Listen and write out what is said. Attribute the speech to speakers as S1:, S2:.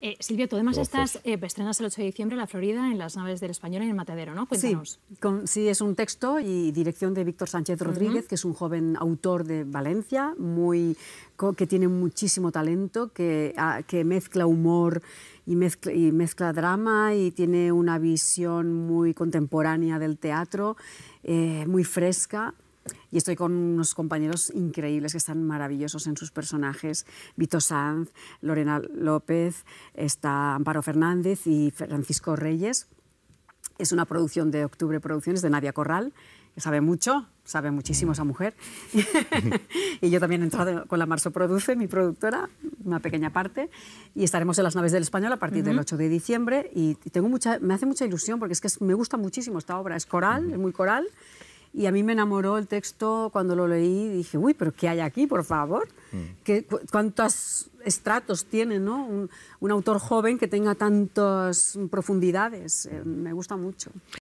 S1: Eh, Silvio, tú además estás, eh, estrenas el 8 de diciembre en la Florida, en las naves del Español, en el Matadero, ¿no? Cuéntanos. Sí, es un texto y dirección de Víctor Sánchez Rodríguez, que es un joven autor de Valencia, muy, que tiene muchísimo talento, que, ah, mezcla humor y mezcla, drama y tiene una visión muy contemporánea del teatro, eh, muy fresca y estoy con unos compañeros increíbles que están maravillosos en sus personajes. Vito Sanz, Lorena López, está Amparo Fernández y Francisco Reyes. Es una producción de Octubre Producciones de Nadia Corral, que sabe mucho, sabe muchísimo esa mujer. y yo también he entrado con la Marso Produce, mi productora, una pequeña parte. Y estaremos en las naves del español a partir del 8 de diciembre. Y tengo mucha, me hace mucha ilusión porque es que me gusta muchísimo esta obra. Es coral, es muy coral. Y a mí me enamoró el texto cuando lo leí. Dije, uy, pero ¿qué hay aquí, por favor? Mm. ¿Cuántos estratos tiene ¿no? un, autor joven que tenga tantas profundidades? Eh, me gusta mucho.